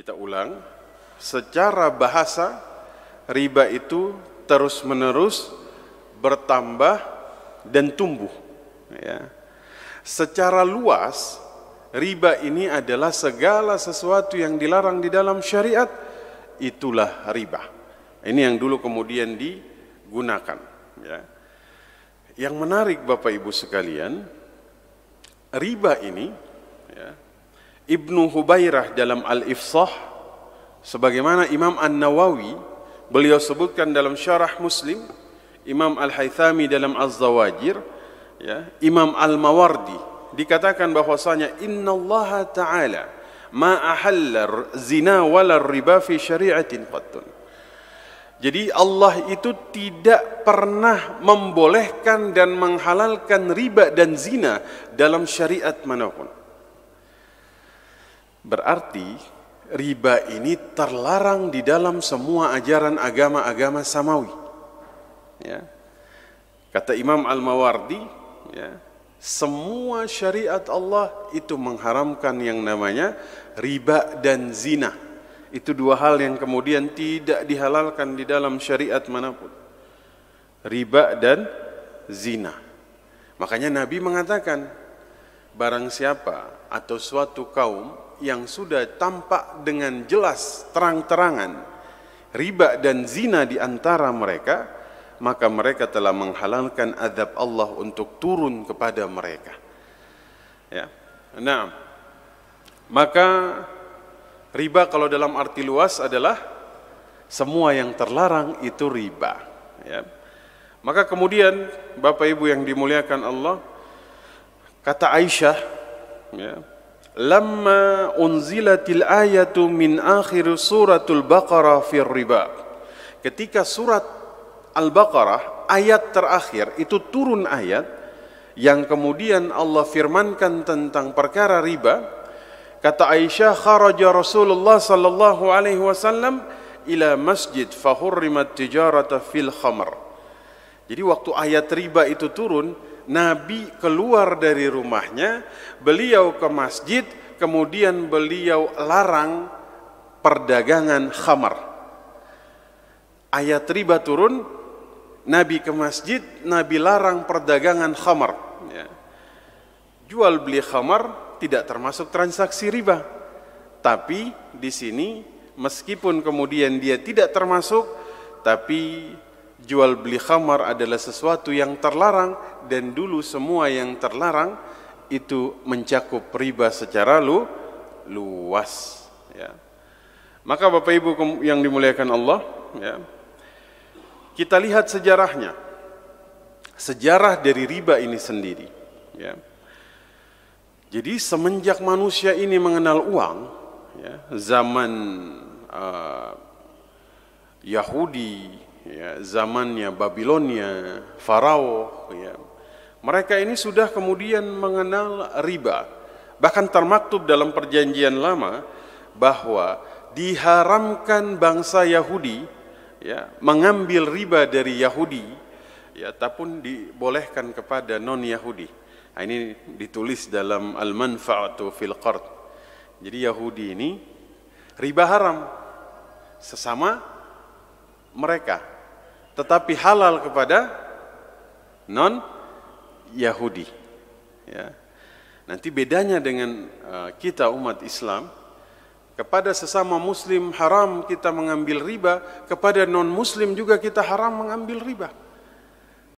Kita ulang, secara bahasa riba itu terus-menerus bertambah dan tumbuh. Ya. Secara luas, riba ini adalah segala sesuatu yang dilarang di dalam syariat, itulah riba. Ini yang dulu kemudian digunakan. Ya. Yang menarik Bapak Ibu sekalian, riba ini ya, Ibnu Hubairah dalam Al-Ifsah sebagaimana Imam An-Nawawi beliau sebutkan dalam Syarah Muslim Imam Al-Haythami dalam Az-Zawajir ya Imam Al-Mawardi dikatakan bahwasanya Allah ta'ala ma ahalla zina riba fi syari'atin qattun jadi Allah itu tidak pernah membolehkan dan menghalalkan riba dan zina dalam syariat manapun. Berarti riba ini terlarang di dalam semua ajaran agama-agama samawi. Ya. Kata Imam Al-Mawardi, ya, semua syariat Allah itu mengharamkan yang namanya riba dan zina. Itu dua hal yang kemudian tidak dihalalkan di dalam syariat manapun. Riba dan zina. Makanya Nabi mengatakan, barang siapa atau suatu kaum yang sudah tampak dengan jelas terang-terangan riba dan zina di antara mereka maka mereka telah menghalalkan azab Allah untuk turun kepada mereka ya nah maka riba kalau dalam arti luas adalah semua yang terlarang itu riba ya maka kemudian Bapak Ibu yang dimuliakan Allah kata Aisyah ya Lama unzilatil ayatu min akhir suratul Baqarah fir riba. Ketika surat Al-Baqarah ayat terakhir itu turun ayat yang kemudian Allah firmankan tentang perkara riba kata Aisyah kharaja Rasulullah sallallahu alaihi wasallam ila masjid fahurrimat tijarata fil khamr. Jadi waktu ayat riba itu turun, Nabi keluar dari rumahnya, beliau ke masjid, kemudian beliau larang perdagangan khamar. Ayat riba turun, Nabi ke masjid, Nabi larang perdagangan khamar. Ya. Jual beli khamar tidak termasuk transaksi riba. Tapi di sini meskipun kemudian dia tidak termasuk, tapi jual beli khamar adalah sesuatu yang terlarang dan dulu semua yang terlarang itu mencakup riba secara lu, luas ya. Maka Bapak Ibu yang dimuliakan Allah ya. Kita lihat sejarahnya. Sejarah dari riba ini sendiri ya. Jadi semenjak manusia ini mengenal uang ya, zaman uh, Yahudi, ya, zamannya Babilonia, Farao, ya. Mereka ini sudah kemudian mengenal riba. Bahkan termaktub dalam perjanjian lama bahwa diharamkan bangsa Yahudi ya, mengambil riba dari Yahudi ya, ataupun dibolehkan kepada non-Yahudi. Nah, ini ditulis dalam Al-Manfa'atu fil Qard. Jadi Yahudi ini riba haram sesama mereka tetapi halal kepada non Yahudi. Ya. Nanti bedanya dengan uh, kita umat Islam kepada sesama muslim haram kita mengambil riba, kepada non muslim juga kita haram mengambil riba.